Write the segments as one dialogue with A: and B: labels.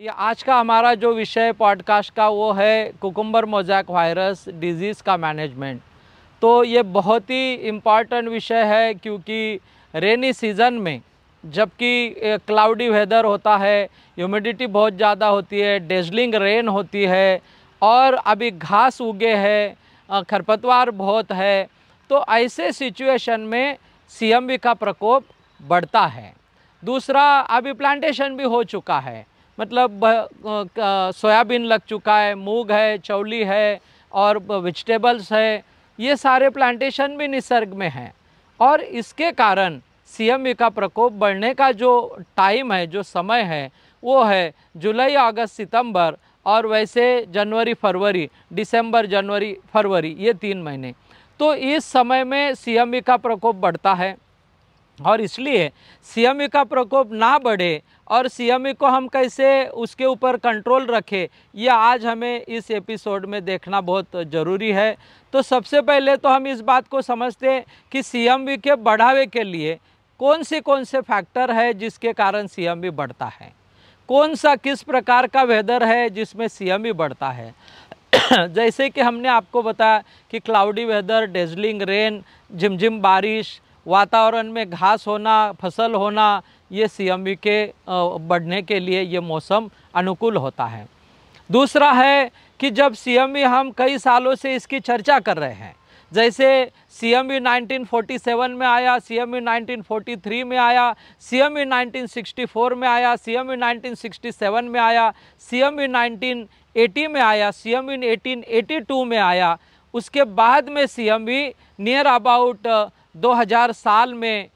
A: ये आज का हमारा जो विषय पॉडकास्ट का वो है कुकुम्बर मोजैक वायरस डिजीज़ का मैनेजमेंट तो ये बहुत ही इम्पॉर्टेंट विषय है क्योंकि रेनी सीज़न में जबकि क्लाउडी वेदर होता है ह्यूमिडिटी बहुत ज़्यादा होती है डेजलिंग रेन होती है और अभी घास उगे है खरपतवार बहुत है तो ऐसे सिचुएशन में सीएमबी का प्रकोप बढ़ता है दूसरा अभी प्लांटेशन भी हो चुका है मतलब सोयाबीन लग चुका है मूग है चौली है और वेजिटेबल्स है ये सारे प्लांटेशन भी निसर्ग में हैं और इसके कारण सीएमई का प्रकोप बढ़ने का जो टाइम है जो समय है वो है जुलाई अगस्त सितंबर और वैसे जनवरी फरवरी दिसंबर जनवरी फरवरी ये तीन महीने तो इस समय में सी का प्रकोप बढ़ता है और इसलिए सी का प्रकोप ना बढ़े और सी को हम कैसे उसके ऊपर कंट्रोल रखें यह आज हमें इस एपिसोड में देखना बहुत ज़रूरी है तो सबसे पहले तो हम इस बात को समझते हैं कि सी के बढ़ावे के लिए कौन से कौन से फैक्टर है जिसके कारण सी बढ़ता है कौन सा किस प्रकार का वेदर है जिसमें सी बढ़ता है जैसे कि हमने आपको बताया कि क्लाउडी वेदर डेजलिंग रेन झिमझिम बारिश वातावरण में घास होना फसल होना ये सी के बढ़ने के लिए ये मौसम अनुकूल होता है दूसरा है कि जब सी हम कई सालों से इसकी चर्चा कर रहे हैं जैसे सीएमबी 1947 में आया सीएमबी 1943 में आया सीएमबी 1964 में आया सीएमबी 1967 में आया सीएमबी 1980 में आया सीएमबी 1882 में आया उसके बाद में सीएमबी नियर अबाउट 2000 साल में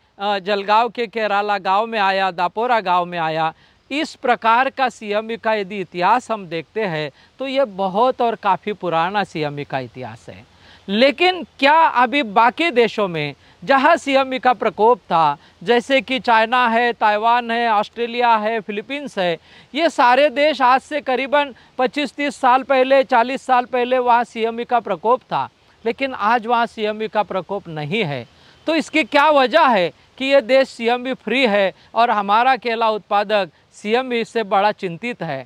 A: जलगांव के केराला गांव में आया दापोरा गांव में आया इस प्रकार का सीएमई का यदि इतिहास हम देखते हैं तो ये बहुत और काफ़ी पुराना सीएमई का इतिहास है लेकिन क्या अभी बाकी देशों में जहाँ सीएमई का प्रकोप था जैसे कि चाइना है ताइवान है ऑस्ट्रेलिया है फिलीपींस है ये सारे देश आज से करीबन 25-30 साल पहले 40 साल पहले वहाँ सीएमई का प्रकोप था लेकिन आज वहाँ सीएमई का प्रकोप नहीं है तो इसकी क्या वजह है कि ये देश सीएमबी फ्री है और हमारा केला उत्पादक सीएमबी से बड़ा चिंतित है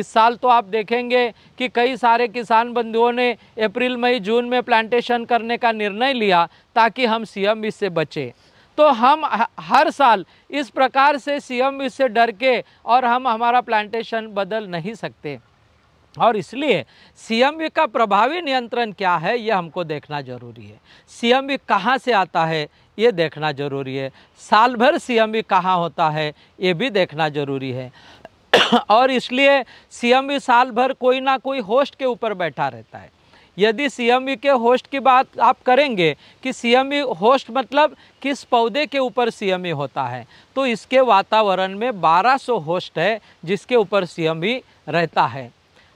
A: इस साल तो आप देखेंगे कि कई सारे किसान बंधुओं ने अप्रैल मई जून में प्लांटेशन करने का निर्णय लिया ताकि हम सीएमबी से बचें तो हम हर साल इस प्रकार से सीएमबी से डर के और हम हमारा प्लांटेशन बदल नहीं सकते और इसलिए सी का प्रभावी नियंत्रण क्या है ये हमको देखना जरूरी है सी एम कहाँ से आता है ये देखना जरूरी है साल भर सी एम कहाँ होता है ये भी देखना जरूरी है और इसलिए सीएमवी साल भर कोई ना कोई होस्ट के ऊपर बैठा रहता है यदि सीएमवी के होस्ट की बात आप करेंगे कि सीएमवी होस्ट मतलब किस पौधे के ऊपर सीएमवी होता है तो इसके वातावरण में 1200 होस्ट है जिसके ऊपर सीएमवी रहता है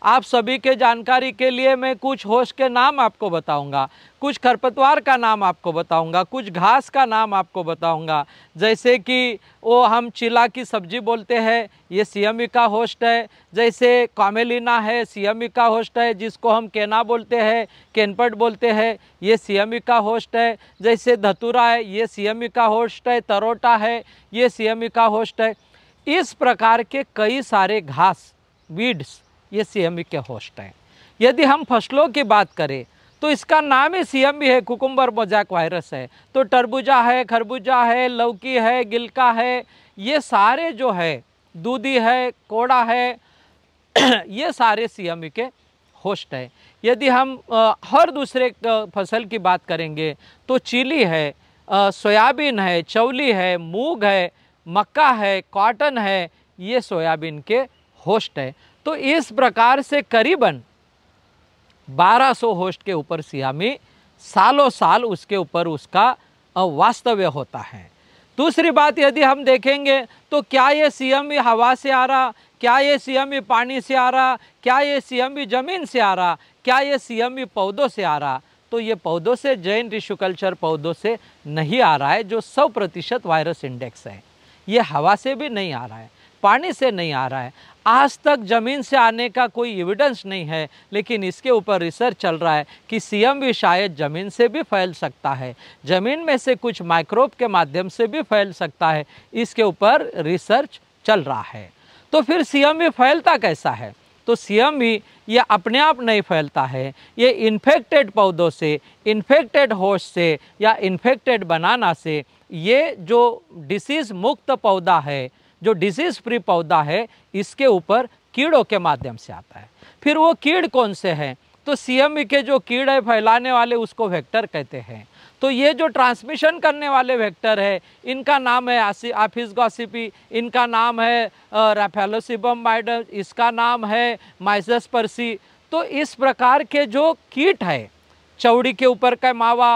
A: आप सभी के जानकारी के लिए मैं कुछ होश के नाम आपको बताऊंगा कुछ खरपतवार का नाम आपको बताऊंगा कुछ घास का नाम आपको बताऊंगा जैसे कि वो हम चिला की सब्जी बोलते हैं ये सीएमई का होस्ट है जैसे कामेलिना है सीएमई का होस्ट है जिसको हम केना बोलते हैं केनपट बोलते हैं ये सीएमई का होस्ट है जैसे धतूरा है ये सीएमई का होस्ट है तरोटा है ये सीएमई का होस्ट है इस प्रकार के कई सारे घास वीड्स ये सी के होस्ट हैं यदि हम फसलों की बात करें तो इसका नाम ही सी है कुकुम्बर मोजाक वायरस है तो तरबूजा है खरबूजा है लौकी है गिलका है ये सारे जो है दूधी है कोड़ा है ये सारे सी के होस्ट है यदि हम हर दूसरे फसल की बात करेंगे तो चीली है सोयाबीन है चौली है मूंग है मक्का है कॉटन है ये सोयाबीन के होस्ट है तो इस प्रकार से करीबन 1200 होस्ट के ऊपर सियामी सालों साल उसके ऊपर उसका वास्तव्य होता है दूसरी बात यदि हम देखेंगे तो क्या ये भी हवा से आ रहा क्या ये सीएमवी पानी से आ रहा क्या ये सीएमवी ज़मीन से आ रहा क्या ये सीएमवी पौधों से आ रहा तो ये पौधों से जैन टिश्यू कल्चर पौधों से नहीं आ रहा है जो सौ प्रतिशत वायरस इंडेक्स है ये हवा से भी नहीं आ रहा है पानी से नहीं आ रहा है आज तक ज़मीन से आने का कोई एविडेंस नहीं है लेकिन इसके ऊपर रिसर्च चल रहा है कि सीएम भी शायद ज़मीन से भी फैल सकता है ज़मीन में से कुछ माइक्रोब के माध्यम से भी फैल सकता है इसके ऊपर रिसर्च चल रहा है तो फिर सीएम भी फैलता कैसा है तो सीएम भी ये अपने आप नहीं फैलता है ये इन्फेक्टेड पौधों से इन्फेक्टेड होश से या इन्फेक्टेड बनाना से ये जो डिसीज़ मुक्त पौधा है जो डिजीज़ फ्री पौधा है इसके ऊपर कीड़ों के माध्यम से आता है फिर वो कीड़ कौन से हैं तो सी e के जो कीड़ है फैलाने वाले उसको वेक्टर कहते हैं तो ये जो ट्रांसमिशन करने वाले वेक्टर है इनका नाम है आसी आफिस गॉसिपी इनका नाम है रेफेलोसिबम माइडम इसका नाम है माइजस परसी तो इस प्रकार के जो कीट है चौड़ी के ऊपर का मावा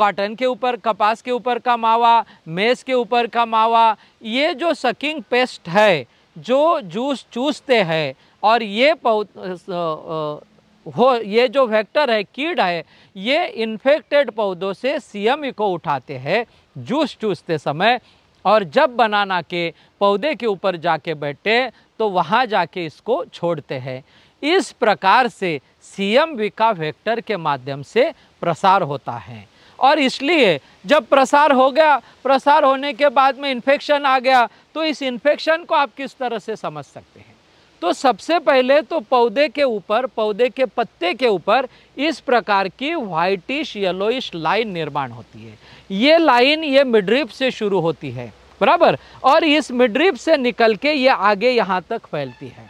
A: कॉटन के ऊपर कपास के ऊपर का मावा मेज के ऊपर का मावा ये जो सकिंग पेस्ट है जो जूस चूसते हैं और ये हो ये जो वेक्टर है कीड है ये इन्फेक्टेड पौधों से सीएमई को उठाते हैं जूस चूसते समय और जब बनाना के पौधे के ऊपर जाके बैठे तो वहाँ जाके इसको छोड़ते हैं इस प्रकार से सीएमवी का वेक्टर के माध्यम से प्रसार होता है और इसलिए जब प्रसार हो गया प्रसार होने के बाद में इन्फेक्शन आ गया तो इस इन्फेक्शन को आप किस तरह से समझ सकते हैं तो सबसे पहले तो पौधे के ऊपर पौधे के पत्ते के ऊपर इस प्रकार की वाइटिश येलोइश लाइन निर्माण होती है ये लाइन ये मिड्रिप से शुरू होती है बराबर और इस मिड्रिप से निकल के ये आगे यहाँ तक फैलती है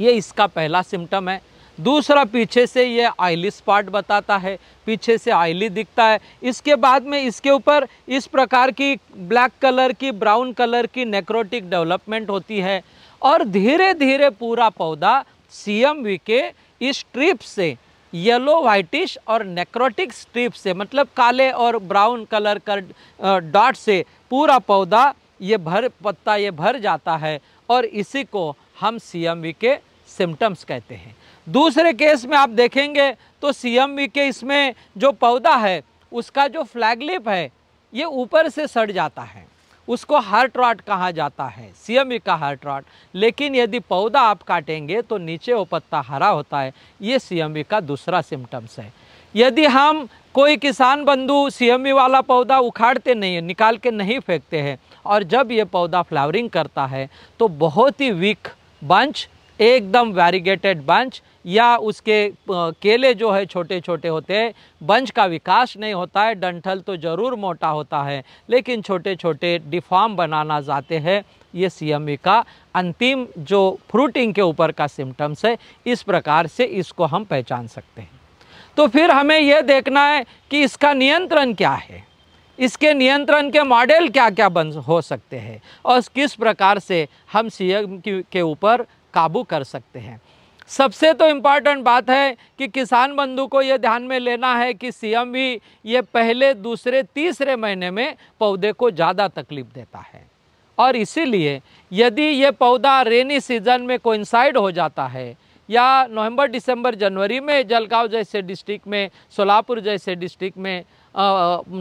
A: ये इसका पहला सिम्टम है दूसरा पीछे से ये आइलिस पार्ट बताता है पीछे से आइली दिखता है इसके बाद में इसके ऊपर इस प्रकार की ब्लैक कलर की ब्राउन कलर की नेक्रोटिक डेवलपमेंट होती है और धीरे धीरे पूरा पौधा सी के इस ट्रिप से येलो वाइटिश और नेक्रोटिक स्ट्रिप से मतलब काले और ब्राउन कलर का डॉट से पूरा पौधा ये भर पत्ता ये भर जाता है और इसी को हम सी के सिम्टम्स कहते हैं दूसरे केस में आप देखेंगे तो सी के इसमें जो पौधा है उसका जो फ्लैगलिप है ये ऊपर से सड़ जाता है उसको हार्ट रॉट कहा जाता है सी का हार्ट रॉट लेकिन यदि पौधा आप काटेंगे तो नीचे वो पत्ता हरा होता है ये सी का दूसरा सिम्टम्स है यदि हम कोई किसान बंधु सी वाला पौधा उखाड़ते नहीं निकाल के नहीं फेंकते हैं और जब ये पौधा फ्लावरिंग करता है तो बहुत ही वीक बंच एकदम वैरिगेटेड बंच या उसके केले जो है छोटे छोटे होते हैं बंच का विकास नहीं होता है डंठल तो ज़रूर मोटा होता है लेकिन छोटे छोटे डिफॉर्म बनाना जाते हैं ये सी का अंतिम जो फ्रूटिंग के ऊपर का सिम्टम्स है इस प्रकार से इसको हम पहचान सकते हैं तो फिर हमें यह देखना है कि इसका नियंत्रण क्या है इसके नियंत्रण के मॉडल क्या क्या बन हो सकते हैं और किस प्रकार से हम सी के ऊपर काबू कर सकते हैं सबसे तो इम्पॉर्टेंट बात है कि किसान बंधु को ये ध्यान में लेना है कि सीएम भी ये पहले दूसरे तीसरे महीने में पौधे को ज़्यादा तकलीफ देता है और इसीलिए यदि ये पौधा रेनी सीजन में कोइंसाइड हो जाता है या नवंबर दिसंबर जनवरी में जलगांव जैसे डिस्ट्रिक्ट में सोलापुर जैसे डिस्ट्रिक्ट में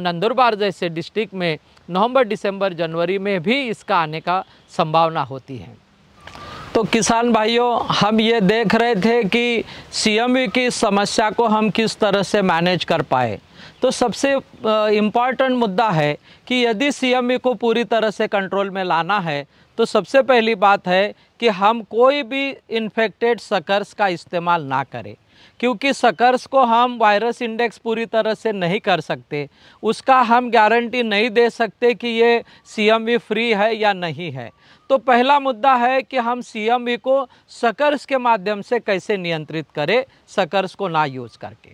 A: नंदुरबार जैसे डिस्ट्रिक्ट में नवंबर दिसंबर जनवरी में भी इसका आने का संभावना होती है तो किसान भाइयों हम ये देख रहे थे कि सीएमयू की समस्या को हम किस तरह से मैनेज कर पाए तो सबसे इम्पॉर्टेंट मुद्दा है कि यदि सीएमयू को पूरी तरह से कंट्रोल में लाना है तो सबसे पहली बात है कि हम कोई भी इन्फेक्टेड सकर्स का इस्तेमाल ना करें क्योंकि सकर्स को हम वायरस इंडेक्स पूरी तरह से नहीं कर सकते उसका हम गारंटी नहीं दे सकते कि ये सी फ्री है या नहीं है तो पहला मुद्दा है कि हम सीएमवी को सकर्स के माध्यम से कैसे नियंत्रित करें सकर्स को ना यूज़ करके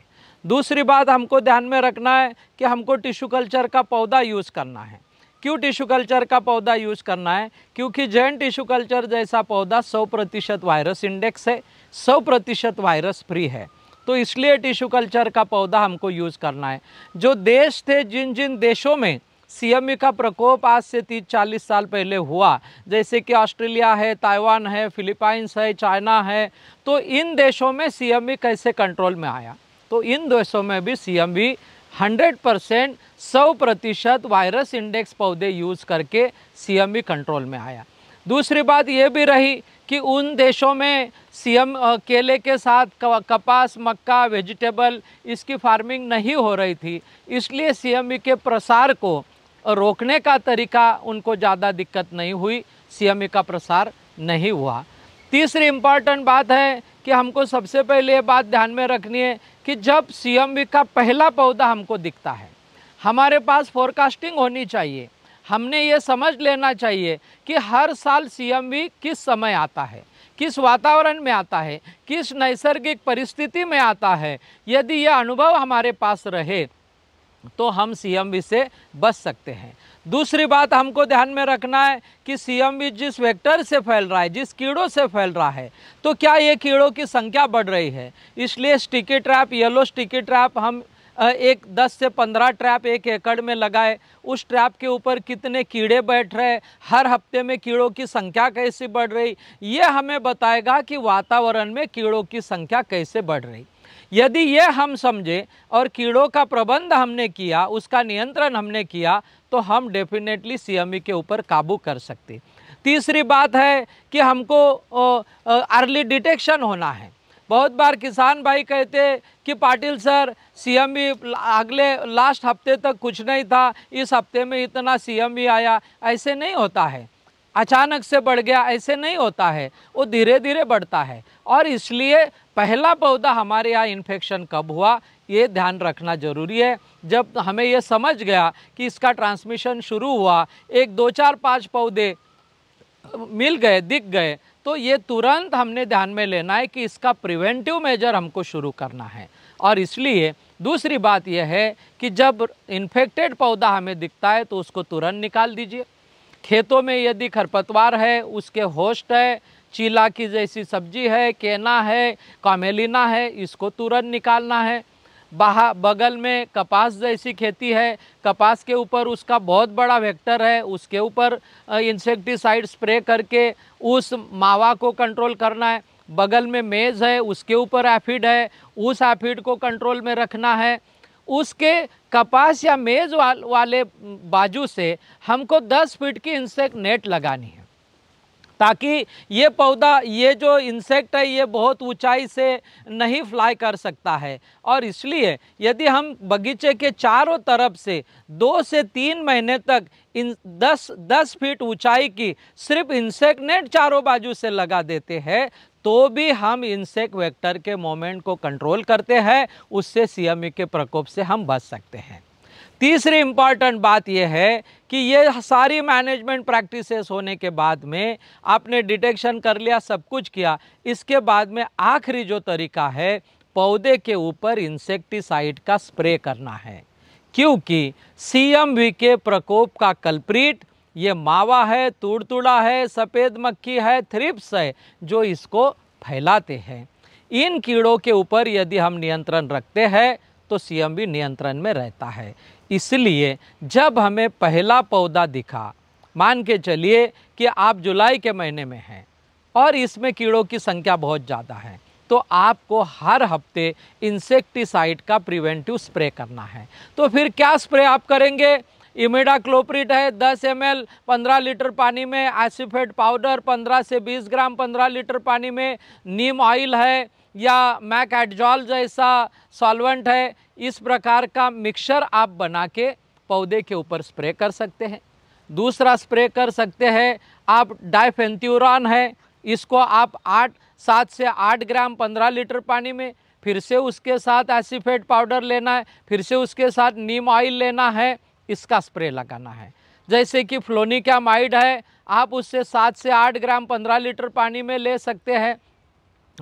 A: दूसरी बात हमको ध्यान में रखना है कि हमको टिश्यू कल्चर का पौधा यूज़ करना है क्यों टिश्यू कल्चर का पौधा यूज़ करना है क्योंकि जैन टिश्यू कल्चर जैसा पौधा सौ प्रतिशत वायरस इंडेक्स है सौ प्रतिशत वायरस फ्री है तो इसलिए टिश्यू कल्चर का पौधा हमको यूज़ करना है जो देश थे जिन जिन देशों में सीएमई का प्रकोप आज से तीस चालीस साल पहले हुआ जैसे कि ऑस्ट्रेलिया है ताइवान है फिलीपाइंस है चाइना है तो इन देशों में सीएमई कैसे कंट्रोल में आया तो इन देशों में भी सीएमई 100 परसेंट सौ प्रतिशत वायरस इंडेक्स पौधे यूज़ करके सीएमई कंट्रोल में आया दूसरी बात ये भी रही कि उन देशों में सीएम केले के साथ कपास मक्का वेजिटेबल इसकी फार्मिंग नहीं हो रही थी इसलिए सीएमई के प्रसार को रोकने का तरीका उनको ज़्यादा दिक्कत नहीं हुई सीएमए e का प्रसार नहीं हुआ तीसरी इम्पॉर्टेंट बात है कि हमको सबसे पहले ये बात ध्यान में रखनी है कि जब सीएमए e का पहला पौधा हमको दिखता है हमारे पास फोरकास्टिंग होनी चाहिए हमने ये समझ लेना चाहिए कि हर साल सीएमवी e किस समय आता है किस वातावरण में आता है किस नैसर्गिक परिस्थिति में आता है यदि यह अनुभव हमारे पास रहे तो हम सी से बच सकते हैं दूसरी बात हमको ध्यान में रखना है कि सी जिस वेक्टर से फैल रहा है जिस कीड़ों से फैल रहा है तो क्या ये कीड़ों की संख्या बढ़ रही है इसलिए sticky trap yellow sticky trap हम एक 10 से 15 ट्रैप एक एकड़ में लगाए उस ट्रैप के ऊपर कितने कीड़े बैठ रहे हर हफ्ते में कीड़ों की संख्या कैसे बढ़ रही ये हमें बताएगा कि वातावरण में कीड़ों की संख्या कैसे बढ़ रही यदि ये हम समझे और कीड़ों का प्रबंध हमने किया उसका नियंत्रण हमने किया तो हम डेफिनेटली सी e के ऊपर काबू कर सकते तीसरी बात है कि हमको अर्ली डिटेक्शन होना है बहुत बार किसान भाई कहते कि पाटिल सर सीएमई e अगले लास्ट हफ्ते तक कुछ नहीं था इस हफ्ते में इतना सीएमई e आया ऐसे नहीं होता है अचानक से बढ़ गया ऐसे नहीं होता है वो धीरे धीरे बढ़ता है और इसलिए पहला पौधा हमारे यहाँ इन्फेक्शन कब हुआ ये ध्यान रखना जरूरी है जब हमें ये समझ गया कि इसका ट्रांसमिशन शुरू हुआ एक दो चार पाँच पौधे मिल गए दिख गए तो ये तुरंत हमने ध्यान में लेना है कि इसका प्रिवेंटिव मेजर हमको शुरू करना है और इसलिए दूसरी बात यह है कि जब इन्फेक्टेड पौधा हमें दिखता है तो उसको तुरंत निकाल दीजिए खेतों में यदि खरपतवार है उसके होस्ट है चीला की जैसी सब्जी है केना है कामेलिना है इसको तुरंत निकालना है बाहर बगल में कपास जैसी खेती है कपास के ऊपर उसका बहुत बड़ा वेक्टर है उसके ऊपर इंसेक्टिसाइड स्प्रे करके उस मावा को कंट्रोल करना है बगल में मेज़ है उसके ऊपर एफिड है उस एफिड को कंट्रोल में रखना है उसके कपास या मेज वाल, वाले बाजू से हमको 10 फीट की इंसेक्ट नेट लगानी है ताकि ये पौधा ये जो इंसेक्ट है ये बहुत ऊंचाई से नहीं फ्लाई कर सकता है और इसलिए यदि हम बगीचे के चारों तरफ से दो से तीन महीने तक इन दस दस फीट ऊंचाई की सिर्फ इंसेक्ट नेट चारों बाजू से लगा देते हैं तो भी हम इंसेक्ट वेक्टर के मोमेंट को कंट्रोल करते हैं उससे सी e के प्रकोप से हम बच सकते हैं तीसरी इम्पॉर्टेंट बात यह है कि ये सारी मैनेजमेंट प्रैक्टिसेस होने के बाद में आपने डिटेक्शन कर लिया सब कुछ किया इसके बाद में आखिरी जो तरीका है पौधे के ऊपर इंसेक्टिसाइड का स्प्रे करना है क्योंकि सी के प्रकोप का कल्प्रीट ये मावा है तुड़तुड़ा है सफ़ेद मक्खी है थ्रिप्स है जो इसको फैलाते हैं इन कीड़ों के ऊपर यदि हम नियंत्रण रखते हैं तो सीएम भी नियंत्रण में रहता है इसलिए जब हमें पहला पौधा दिखा मान के चलिए कि आप जुलाई के महीने में हैं और इसमें कीड़ों की संख्या बहुत ज़्यादा है तो आपको हर हफ्ते इंसेक्टिसाइड का प्रिवेंटिव स्प्रे करना है तो फिर क्या स्प्रे आप करेंगे इमिडा क्लोप्रिट है 10 एम 15 लीटर पानी में एसिफेट पाउडर 15 से 20 ग्राम 15 लीटर पानी में नीम ऑयल है या मैक एडजॉल जैसा सॉल्वेंट है इस प्रकार का मिक्सर आप बना के पौधे के ऊपर स्प्रे कर सकते हैं दूसरा स्प्रे कर सकते हैं आप डायफेंत्यूरान है इसको आप आठ सात से आठ ग्राम पंद्रह लीटर पानी में फिर से उसके साथ एसिफेट पाउडर लेना है फिर से उसके साथ नीम ऑयल लेना है इसका स्प्रे लगाना है जैसे कि फ्लोनिकामाइड है आप उससे सात से आठ ग्राम पंद्रह लीटर पानी में ले सकते हैं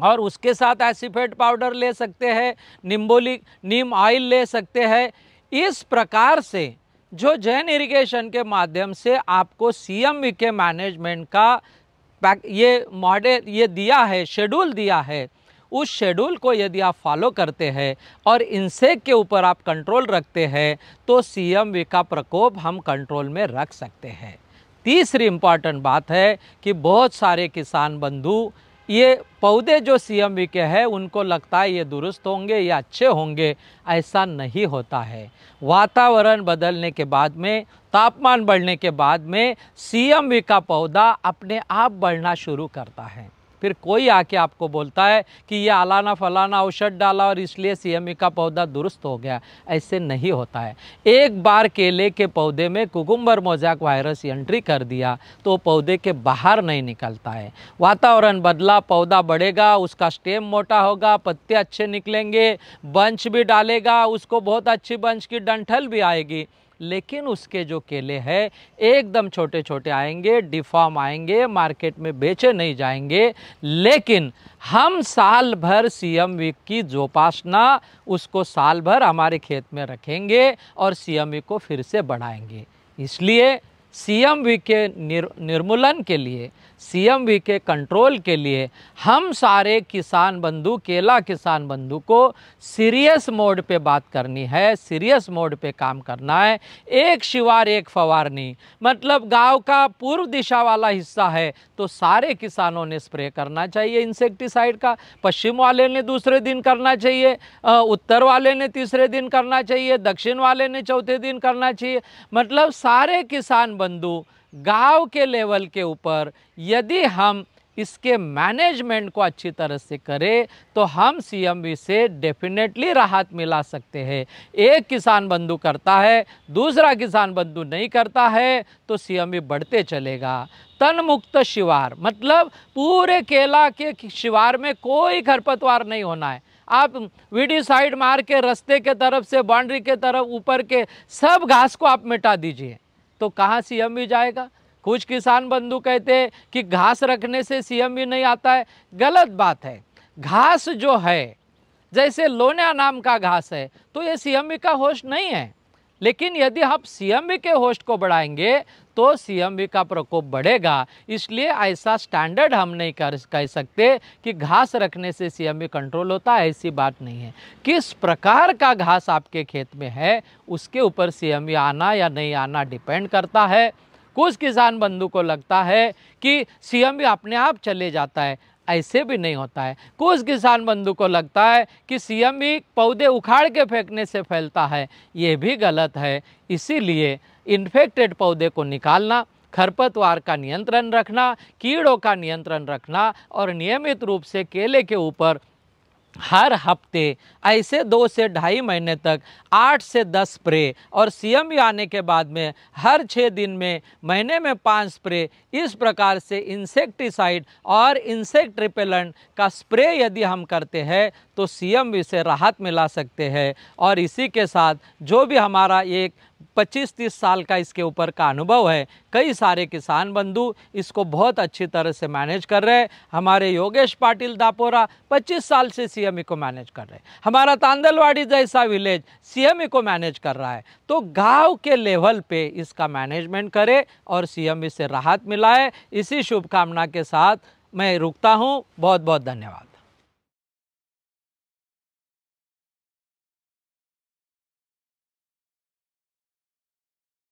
A: और उसके साथ एसिफेट पाउडर ले सकते हैं निम्बोली नीम ऑयल ले सकते हैं इस प्रकार से जो जैन इरिगेशन के माध्यम से आपको सीएमवी के मैनेजमेंट का ये मॉडल ये दिया है शेड्यूल दिया है उस शेड्यूल को यदि आप फॉलो करते हैं और इंसेक के ऊपर आप कंट्रोल रखते हैं तो सी का प्रकोप हम कंट्रोल में रख सकते हैं तीसरी इम्पॉर्टेंट बात है कि बहुत सारे किसान बंधु ये पौधे जो सी के हैं उनको लगता है ये दुरुस्त होंगे या अच्छे होंगे ऐसा नहीं होता है वातावरण बदलने के बाद में तापमान बढ़ने के बाद में सी का पौधा अपने आप बढ़ना शुरू करता है फिर कोई आके आपको बोलता है कि ये आलाना फलाना औषध डाला और इसलिए सीएमई e का पौधा दुरुस्त हो गया ऐसे नहीं होता है एक बार केले के पौधे में कुकुम्बर मोजाक वायरस एंट्री कर दिया तो पौधे के बाहर नहीं निकलता है वातावरण बदला पौधा बढ़ेगा उसका स्टेम मोटा होगा पत्ते अच्छे निकलेंगे बंच भी डालेगा उसको बहुत अच्छी बंच की डंठल भी आएगी लेकिन उसके जो केले हैं एकदम छोटे छोटे आएंगे डिफॉर्म आएंगे मार्केट में बेचे नहीं जाएंगे लेकिन हम साल भर सी एम वी की जोपासना उसको साल भर हमारे खेत में रखेंगे और सी एम वी को फिर से बढ़ाएंगे इसलिए सीएमवी के निर, निर्मूलन के लिए सीएमवी के कंट्रोल के लिए हम सारे किसान बंधु केला किसान बंधु को सीरियस मोड पे बात करनी है सीरियस मोड पे काम करना है एक शिवार एक फवारनी मतलब गांव का पूर्व दिशा वाला हिस्सा है तो सारे किसानों ने स्प्रे करना चाहिए इंसेक्टिसाइड का पश्चिम वाले ने दूसरे दिन करना चाहिए उत्तर वाले ने तीसरे दिन करना चाहिए दक्षिण वाले ने चौथे दिन करना चाहिए मतलब सारे किसान बंधु गांव के लेवल के ऊपर यदि हम इसके मैनेजमेंट को अच्छी तरह से करें तो हम सीएमबी से डेफिनेटली राहत मिला सकते हैं एक किसान बंधु करता है दूसरा किसान बंधु नहीं करता है तो सीएमबी बढ़ते चलेगा तनमुक्त शिवार मतलब पूरे केला के शिवार में कोई खरपतवार नहीं होना है आप वीडी साइड मार के रस्ते के तरफ से बाउंड्री के तरफ ऊपर के सब घास को आप मिटा दीजिए तो कहाँ सीएम भी जाएगा कुछ किसान बंधु कहते हैं कि घास रखने से सीएम भी नहीं आता है गलत बात है घास जो है जैसे लोनिया नाम का घास है तो ये सीएम का होश नहीं है लेकिन यदि आप सी के होस्ट को बढ़ाएंगे तो सी का प्रकोप बढ़ेगा इसलिए ऐसा स्टैंडर्ड हम नहीं कर कह सकते कि घास रखने से सी कंट्रोल होता है ऐसी बात नहीं है किस प्रकार का घास आपके खेत में है उसके ऊपर सी आना या नहीं आना डिपेंड करता है कुछ किसान बंधु को लगता है कि सी अपने आप चले जाता है ऐसे भी नहीं होता है कुछ किसान बंधु को लगता है कि सीएम भी पौधे उखाड़ के फेंकने से फैलता है ये भी गलत है इसीलिए इन्फेक्टेड पौधे को निकालना खरपतवार का नियंत्रण रखना कीड़ों का नियंत्रण रखना और नियमित रूप से केले के ऊपर हर हफ्ते ऐसे दो से ढाई महीने तक आठ से दस स्प्रे और सीएम आने के बाद में हर छः दिन में महीने में पाँच स्प्रे इस प्रकार से इंसेक्टिसाइड और इंसेक्ट रिपेलेंट का स्प्रे यदि हम करते हैं तो सीएम से राहत मिला सकते हैं और इसी के साथ जो भी हमारा एक 25 तीस साल का इसके ऊपर का अनुभव है कई सारे किसान बंधु इसको बहुत अच्छी तरह से मैनेज कर रहे हैं हमारे योगेश पाटिल दापोरा 25 साल से सीएमई e को मैनेज कर रहे हैं हमारा तांदलवाड़ी जैसा विलेज सीएमई e को मैनेज कर रहा है तो गांव के लेवल पे इसका मैनेजमेंट करे और एम e से राहत मिलाए इसी शुभकामना के साथ मैं रुकता हूँ बहुत बहुत धन्यवाद